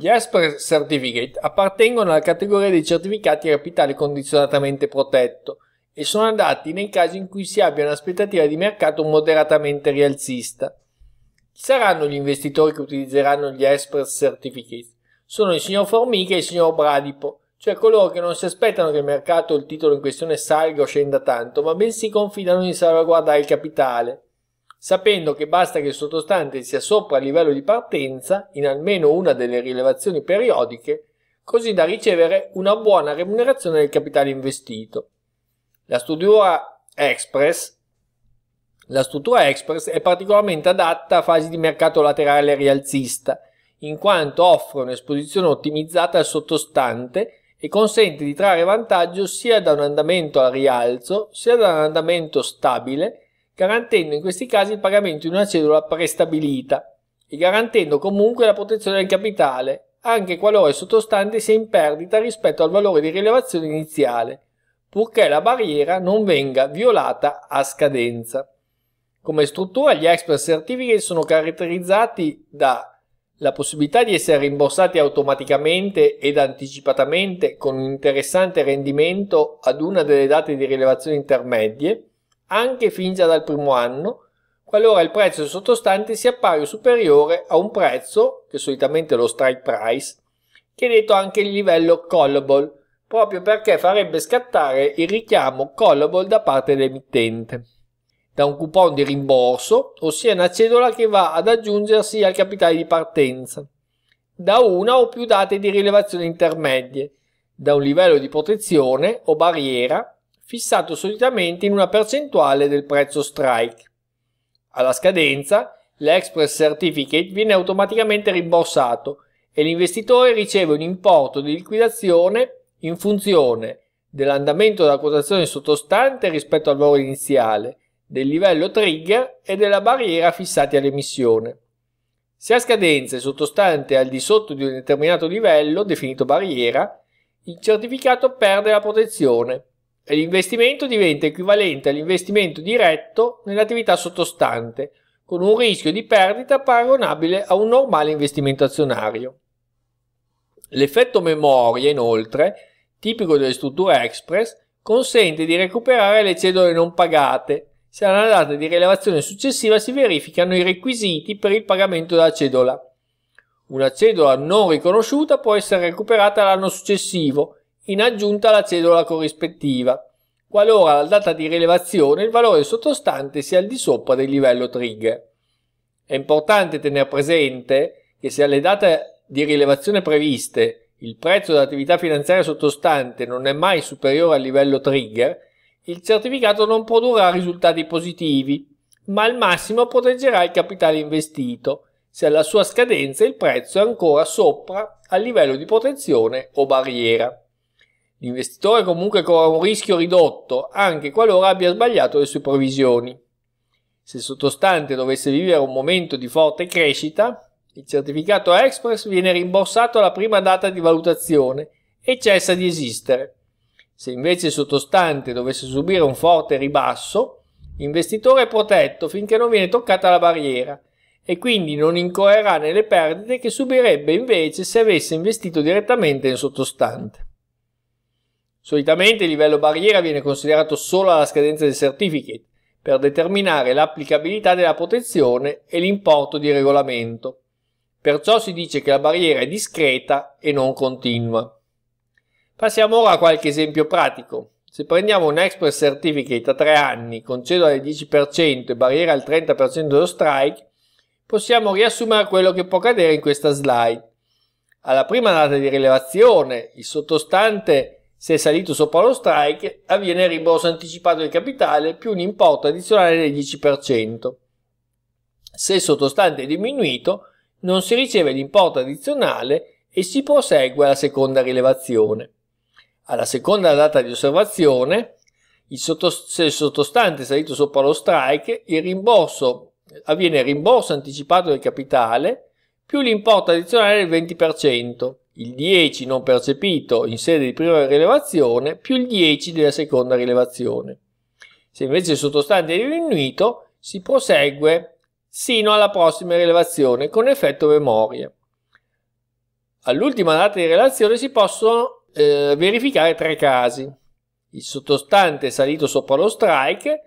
Gli ESPER Certificate appartengono alla categoria dei certificati a capitale condizionatamente protetto e sono adatti nei casi in cui si abbia un'aspettativa di mercato moderatamente rialzista. Chi saranno gli investitori che utilizzeranno gli ESPER Certificate? Sono il signor Formica e il signor Bradipo, cioè coloro che non si aspettano che il mercato o il titolo in questione salga o scenda tanto, ma bensì confidano di salvaguardare il capitale sapendo che basta che il sottostante sia sopra il livello di partenza in almeno una delle rilevazioni periodiche, così da ricevere una buona remunerazione del capitale investito. La struttura Express, la struttura Express è particolarmente adatta a fasi di mercato laterale rialzista, in quanto offre un'esposizione ottimizzata al sottostante e consente di trarre vantaggio sia da un andamento al rialzo, sia da un andamento stabile garantendo in questi casi il pagamento di una cedula prestabilita e garantendo comunque la protezione del capitale, anche qualora il sottostante sia in perdita rispetto al valore di rilevazione iniziale, purché la barriera non venga violata a scadenza. Come struttura gli expert certificate sono caratterizzati da la possibilità di essere rimborsati automaticamente ed anticipatamente con un interessante rendimento ad una delle date di rilevazione intermedie, anche finita dal primo anno, qualora il prezzo sottostante sia pari o superiore a un prezzo, che solitamente è lo strike price, che è detto anche il livello callable, proprio perché farebbe scattare il richiamo callable da parte dell'emittente da un coupon di rimborso, ossia una cedola che va ad aggiungersi al capitale di partenza, da una o più date di rilevazione intermedie, da un livello di protezione o barriera fissato solitamente in una percentuale del prezzo strike. Alla scadenza, l'Express Certificate viene automaticamente rimborsato e l'investitore riceve un importo di liquidazione in funzione dell'andamento della quotazione sottostante rispetto al valore iniziale, del livello trigger e della barriera fissati all'emissione. Se a scadenza è sottostante al di sotto di un determinato livello, definito barriera, il certificato perde la protezione e L'investimento diventa equivalente all'investimento diretto nell'attività sottostante, con un rischio di perdita paragonabile a un normale investimento azionario. L'effetto memoria, inoltre, tipico delle strutture Express, consente di recuperare le cedole non pagate se alla data di rilevazione successiva si verificano i requisiti per il pagamento della cedola. Una cedola non riconosciuta può essere recuperata l'anno successivo in aggiunta alla cedola corrispettiva, qualora alla data di rilevazione il valore sottostante sia al di sopra del livello trigger. È importante tenere presente che se alle date di rilevazione previste il prezzo dell'attività finanziaria sottostante non è mai superiore al livello trigger, il certificato non produrrà risultati positivi, ma al massimo proteggerà il capitale investito se alla sua scadenza il prezzo è ancora sopra al livello di protezione o barriera. L'investitore comunque corre un rischio ridotto anche qualora abbia sbagliato le sue previsioni. Se il sottostante dovesse vivere un momento di forte crescita, il certificato Express viene rimborsato alla prima data di valutazione e cessa di esistere. Se invece il sottostante dovesse subire un forte ribasso, l'investitore è protetto finché non viene toccata la barriera e quindi non incorrerà nelle perdite che subirebbe invece se avesse investito direttamente in sottostante. Solitamente il livello barriera viene considerato solo alla scadenza del certificate per determinare l'applicabilità della protezione e l'importo di regolamento. Perciò si dice che la barriera è discreta e non continua. Passiamo ora a qualche esempio pratico. Se prendiamo un Express Certificate a 3 anni concedo cedola al 10% e barriera al 30% dello strike, possiamo riassumere quello che può accadere in questa slide. Alla prima data di rilevazione, il sottostante è se è salito sopra lo strike, avviene il rimborso anticipato del capitale più un importo addizionale del 10%. Se il sottostante è diminuito, non si riceve l'importo addizionale e si prosegue alla seconda rilevazione. Alla seconda data di osservazione, il sottost- se il sottostante è salito sopra lo strike, il rimborso avviene il rimborso anticipato del capitale più l'importo addizionale del 20% il 10 non percepito in sede di prima rilevazione più il 10 della seconda rilevazione. Se invece il sottostante è diminuito, si prosegue sino alla prossima rilevazione con effetto memoria. All'ultima data di relazione si possono eh, verificare tre casi. Il sottostante è salito sopra lo strike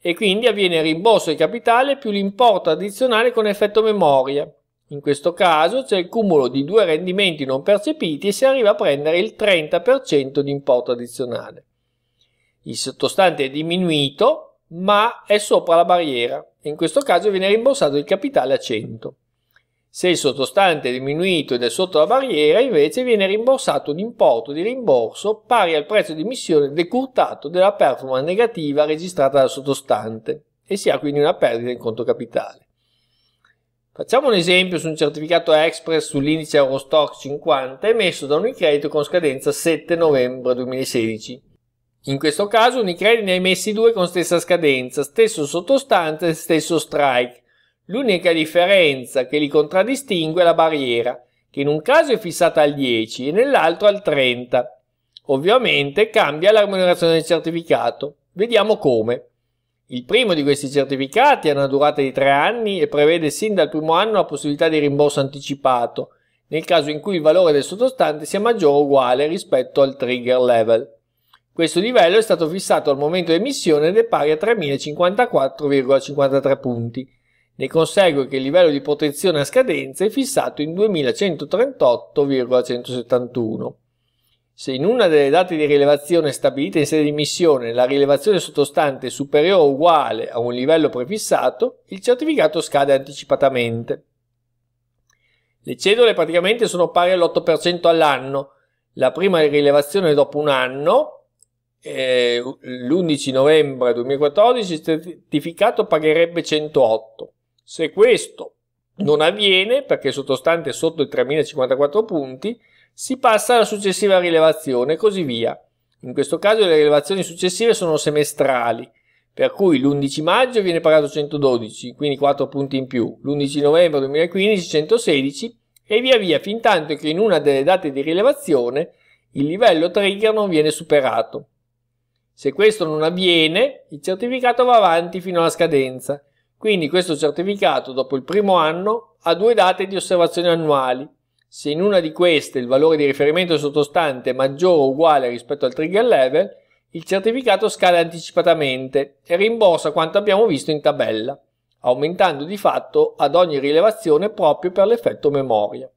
e quindi avviene il rimborso di capitale più l'importo addizionale con effetto memoria in questo caso c'è il cumulo di due rendimenti non percepiti e si arriva a prendere il 30% di importo addizionale. Il sottostante è diminuito ma è sopra la barriera e in questo caso viene rimborsato il capitale a 100. Se il sottostante è diminuito ed è sotto la barriera invece viene rimborsato un importo di rimborso pari al prezzo di emissione decurtato della performance negativa registrata dal sottostante e si ha quindi una perdita in conto capitale. Facciamo un esempio su un certificato Express sull'indice Eurostock 50 emesso da Unicredit con scadenza 7 novembre 2016. In questo caso Unicredit ne ha emessi due con stessa scadenza, stesso sottostante e stesso strike. L'unica differenza che li contraddistingue è la barriera, che in un caso è fissata al 10 e nell'altro al 30. Ovviamente cambia la remunerazione del certificato. Vediamo come. Il primo di questi certificati ha una durata di tre anni e prevede sin dal primo anno la possibilità di rimborso anticipato, nel caso in cui il valore del sottostante sia maggiore o uguale rispetto al trigger level. Questo livello è stato fissato al momento di emissione ed è pari a 3054,53 punti. Ne consegue che il livello di protezione a scadenza è fissato in 2138,171. Se in una delle date di rilevazione stabilite in sede di missione la rilevazione sottostante è superiore o uguale a un livello prefissato, il certificato scade anticipatamente. Le cedole praticamente sono pari all'8% all'anno. La prima rilevazione dopo un anno, eh, l'11 novembre 2014, il certificato pagherebbe 108. Se questo non avviene, perché il sottostante è sotto i 3054 punti, si passa alla successiva rilevazione e così via. In questo caso le rilevazioni successive sono semestrali, per cui l'11 maggio viene pagato 112, quindi 4 punti in più, l'11 novembre 2015 116 e via via fin tanto che in una delle date di rilevazione il livello trigger non viene superato. Se questo non avviene, il certificato va avanti fino alla scadenza. Quindi questo certificato, dopo il primo anno, ha due date di osservazione annuali, se in una di queste il valore di riferimento sottostante è maggiore o uguale rispetto al trigger level, il certificato scala anticipatamente e rimborsa quanto abbiamo visto in tabella, aumentando di fatto ad ogni rilevazione proprio per l'effetto memoria.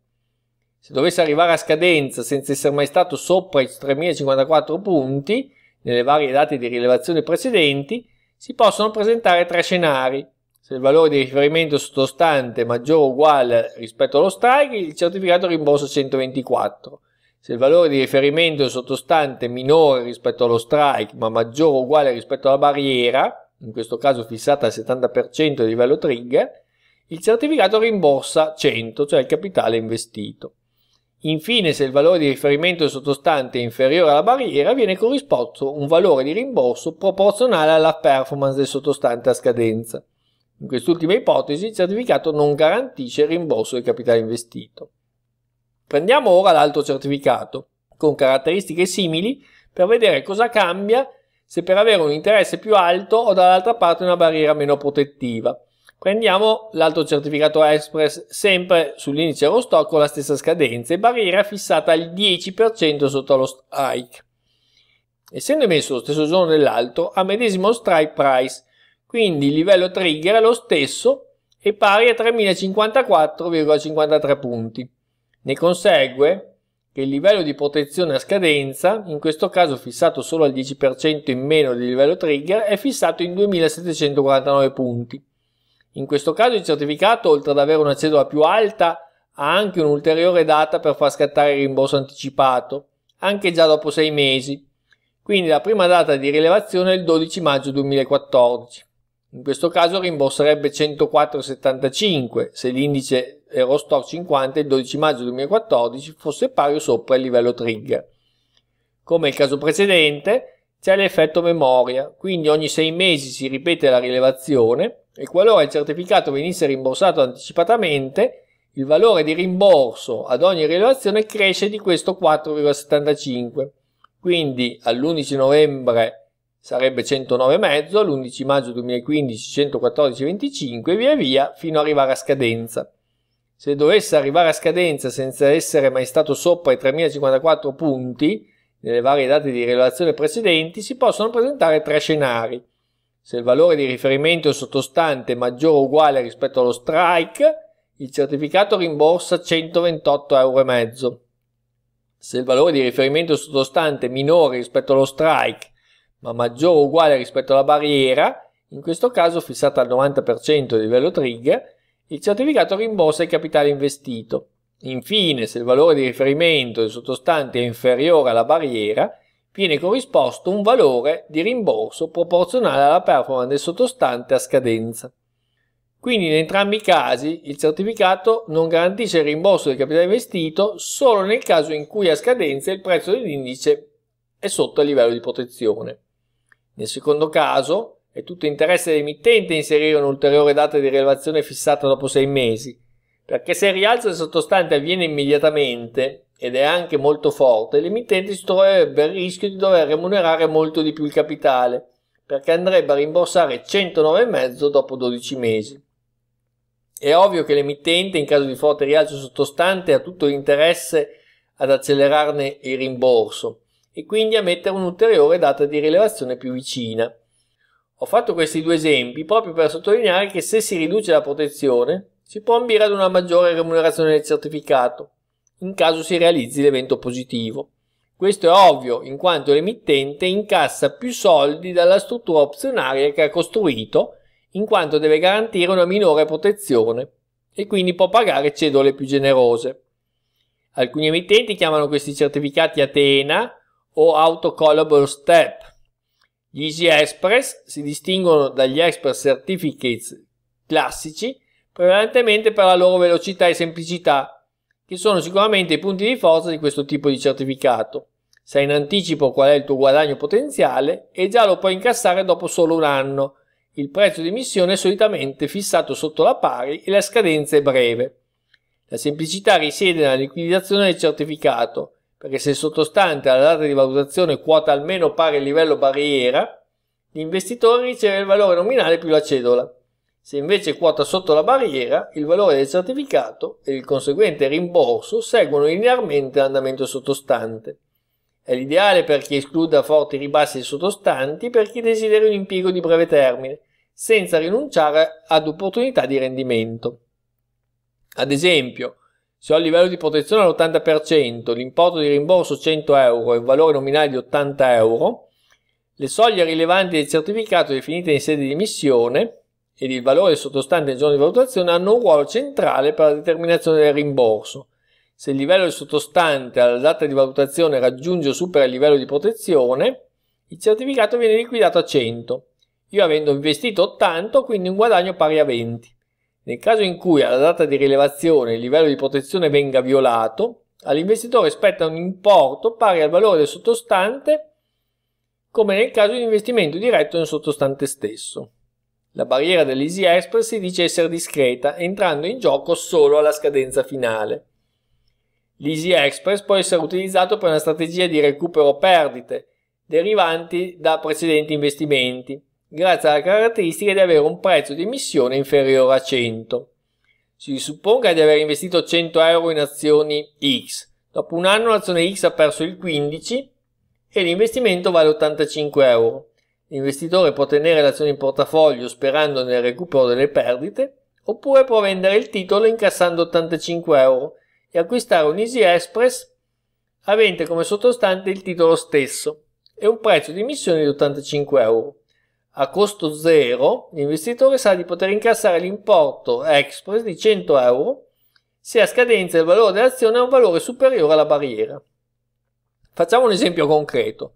Se dovesse arrivare a scadenza senza essere mai stato sopra i 3054 punti, nelle varie date di rilevazione precedenti, si possono presentare tre scenari, se il valore di riferimento sottostante è maggiore o uguale rispetto allo strike, il certificato rimborsa 124. Se il valore di riferimento sottostante è minore rispetto allo strike, ma maggiore o uguale rispetto alla barriera, in questo caso fissata al 70% di livello trigger, il certificato rimborsa 100, cioè il capitale investito. Infine, se il valore di riferimento sottostante è inferiore alla barriera, viene corrisposto un valore di rimborso proporzionale alla performance del sottostante a scadenza. In quest'ultima ipotesi il certificato non garantisce il rimborso del capitale investito. Prendiamo ora l'altro certificato, con caratteristiche simili, per vedere cosa cambia se per avere un interesse più alto o dall'altra parte una barriera meno protettiva. Prendiamo l'altro certificato Express sempre sull'indice Eurostock con la stessa scadenza e barriera fissata al 10% sotto lo strike. Essendo emesso lo stesso giorno dell'altro, a medesimo strike price, quindi il livello trigger è lo stesso e pari a 3054,53 punti. Ne consegue che il livello di protezione a scadenza, in questo caso fissato solo al 10% in meno del livello trigger, è fissato in 2749 punti. In questo caso il certificato, oltre ad avere una cedola più alta, ha anche un'ulteriore data per far scattare il rimborso anticipato, anche già dopo 6 mesi. Quindi la prima data di rilevazione è il 12 maggio 2014. In questo caso rimborserebbe 104,75 se l'indice Eurostor 50 il 12 maggio 2014 fosse pari o sopra il livello trigger. Come il caso precedente, c'è l'effetto memoria, quindi ogni 6 mesi si ripete la rilevazione e qualora il certificato venisse rimborsato anticipatamente, il valore di rimborso ad ogni rilevazione cresce di questo 4,75. Quindi all'11 novembre sarebbe 109,5, l'11 maggio 2015 114,25 e via via fino ad arrivare a scadenza. Se dovesse arrivare a scadenza senza essere mai stato sopra i 3.054 punti nelle varie date di rilevazione precedenti, si possono presentare tre scenari. Se il valore di riferimento sottostante è maggiore o uguale rispetto allo strike, il certificato rimborsa 128,5 euro. Se il valore di riferimento sottostante è minore rispetto allo strike ma maggiore o uguale rispetto alla barriera, in questo caso fissata al 90% del livello trigger, il certificato rimborsa il capitale investito. Infine, se il valore di riferimento del sottostante è inferiore alla barriera, viene corrisposto un valore di rimborso proporzionale alla performance del sottostante a scadenza. Quindi in entrambi i casi il certificato non garantisce il rimborso del capitale investito solo nel caso in cui a scadenza il prezzo dell'indice è sotto il livello di protezione. Nel secondo caso, è tutto interesse dell'emittente inserire un'ulteriore data di rilevazione fissata dopo sei mesi, perché se il rialzo del sottostante avviene immediatamente, ed è anche molto forte, l'emittente si troverebbe a rischio di dover remunerare molto di più il capitale, perché andrebbe a rimborsare 109,5 dopo 12 mesi. È ovvio che l'emittente, in caso di forte rialzo sottostante, ha tutto l'interesse ad accelerarne il rimborso, e quindi a mettere un'ulteriore data di rilevazione più vicina. Ho fatto questi due esempi proprio per sottolineare che se si riduce la protezione si può ambire ad una maggiore remunerazione del certificato, in caso si realizzi l'evento positivo. Questo è ovvio, in quanto l'emittente incassa più soldi dalla struttura opzionaria che ha costruito, in quanto deve garantire una minore protezione e quindi può pagare cedole più generose. Alcuni emittenti chiamano questi certificati Atena o autocollabor step. Gli Easy Express si distinguono dagli Express Certificates classici prevalentemente per la loro velocità e semplicità, che sono sicuramente i punti di forza di questo tipo di certificato. Sai in anticipo qual è il tuo guadagno potenziale e già lo puoi incassare dopo solo un anno. Il prezzo di emissione è solitamente fissato sotto la pari e la scadenza è breve. La semplicità risiede nella liquidazione del certificato, perché se il sottostante alla data di valutazione quota almeno pari al livello barriera, l'investitore riceve il valore nominale più la cedola. Se invece quota sotto la barriera, il valore del certificato e il conseguente rimborso seguono linearmente l'andamento sottostante. È l'ideale per chi escluda forti ribassi sottostanti per chi desidera un impiego di breve termine, senza rinunciare ad opportunità di rendimento. Ad esempio, se ho il livello di protezione all'80%, l'importo di rimborso 100 euro e un valore nominale di 80 euro, le soglie rilevanti del certificato definite in sede di emissione ed il valore sottostante al giorno di valutazione hanno un ruolo centrale per la determinazione del rimborso. Se il livello sottostante alla data di valutazione raggiunge o supera il livello di protezione, il certificato viene liquidato a 100. Io avendo investito 80, quindi un guadagno pari a 20. Nel caso in cui alla data di rilevazione il livello di protezione venga violato, all'investitore spetta un importo pari al valore del sottostante come nel caso di investimento diretto nel sottostante stesso. La barriera dell'Easy Express si dice essere discreta, entrando in gioco solo alla scadenza finale. L'Easy Express può essere utilizzato per una strategia di recupero perdite derivanti da precedenti investimenti, grazie alla caratteristica di avere un prezzo di emissione inferiore a 100. Si supponga di aver investito 100 euro in azioni X. Dopo un anno l'azione X ha perso il 15 e l'investimento vale 85 euro. L'investitore può tenere l'azione in portafoglio sperando nel recupero delle perdite oppure può vendere il titolo incassando 85 euro e acquistare un Easy Express avente come sottostante il titolo stesso e un prezzo di emissione di 85 euro a costo zero, l'investitore sa di poter incassare l'importo express di 100 euro se a scadenza il valore dell'azione ha un valore superiore alla barriera. Facciamo un esempio concreto.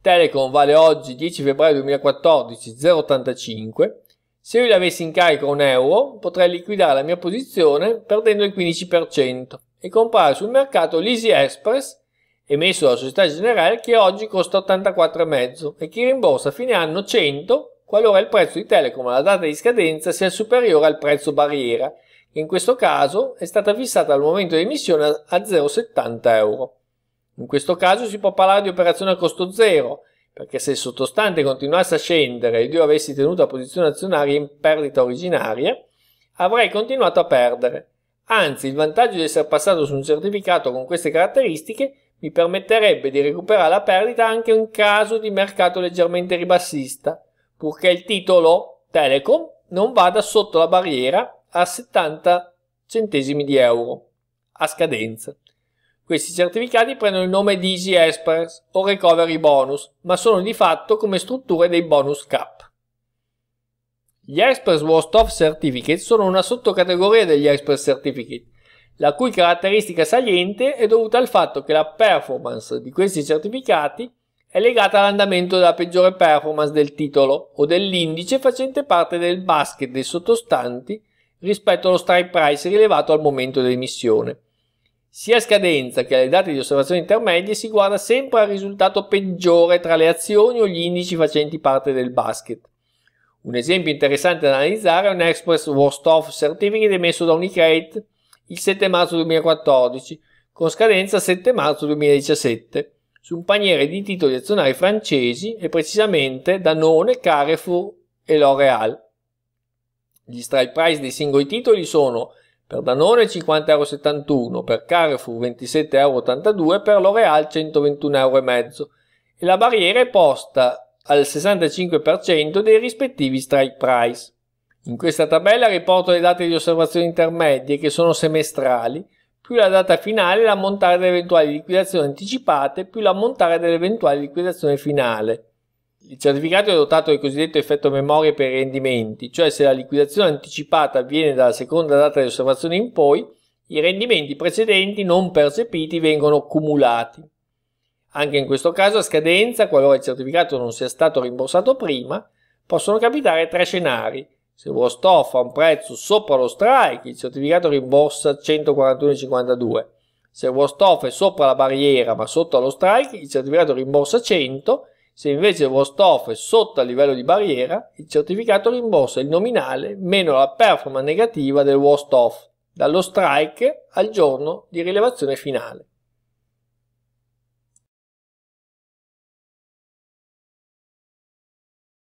Telecom vale oggi 10 febbraio 2014 0,85. Se io gli avessi in carico un euro, potrei liquidare la mia posizione perdendo il 15% e comprare sul mercato l'Easy Express emesso dalla Società Generale che oggi costa 84,5 e che rimborsa a fine anno 100 qualora il prezzo di Telecom alla data di scadenza sia superiore al prezzo barriera, che in questo caso è stata fissata al momento di emissione a 0,70 euro. In questo caso si può parlare di operazione a costo zero, perché se il sottostante continuasse a scendere ed io avessi tenuto la posizione azionaria in perdita originaria, avrei continuato a perdere. Anzi, il vantaggio di essere passato su un certificato con queste caratteristiche è mi permetterebbe di recuperare la perdita anche in caso di mercato leggermente ribassista, purché il titolo Telecom non vada sotto la barriera a 70 centesimi di euro a scadenza. Questi certificati prendono il nome di Easy Express o Recovery Bonus, ma sono di fatto come strutture dei bonus cap. Gli Express Worst of Certificate sono una sottocategoria degli Express Certificate la cui caratteristica saliente è dovuta al fatto che la performance di questi certificati è legata all'andamento della peggiore performance del titolo o dell'indice facente parte del basket dei sottostanti rispetto allo strike price rilevato al momento dell'emissione. Sia a scadenza che alle date di osservazione intermedie si guarda sempre al risultato peggiore tra le azioni o gli indici facenti parte del basket. Un esempio interessante da analizzare è un Express Worst Off Certificate emesso da Unicredit il 7 marzo 2014, con scadenza 7 marzo 2017, su un paniere di titoli azionari francesi e precisamente Danone, Carrefour e L'Oreal. Gli strike price dei singoli titoli sono per Danone 50,71 euro, per Carrefour 27,82 27,82€, per L'Oreal 121,5€ e la barriera è posta al 65% dei rispettivi strike price. In questa tabella riporto le date di osservazione intermedie che sono semestrali, più la data finale e l'ammontare delle eventuali liquidazioni anticipate, più l'ammontare dell'eventuale liquidazione finale. Il certificato è dotato del cosiddetto effetto memoria per i rendimenti, cioè se la liquidazione anticipata avviene dalla seconda data di osservazione in poi, i rendimenti precedenti non percepiti vengono cumulati. Anche in questo caso a scadenza, qualora il certificato non sia stato rimborsato prima, possono capitare tre scenari se Wostoffa off a un prezzo sopra lo strike, il certificato rimborsa 141,52. Se Wostoffa è sopra la barriera ma sotto allo strike, il certificato rimborsa 100. Se invece Wostoffa è sotto il livello di barriera, il certificato rimborsa il nominale meno la performance negativa del Wostoffa dallo strike al giorno di rilevazione finale.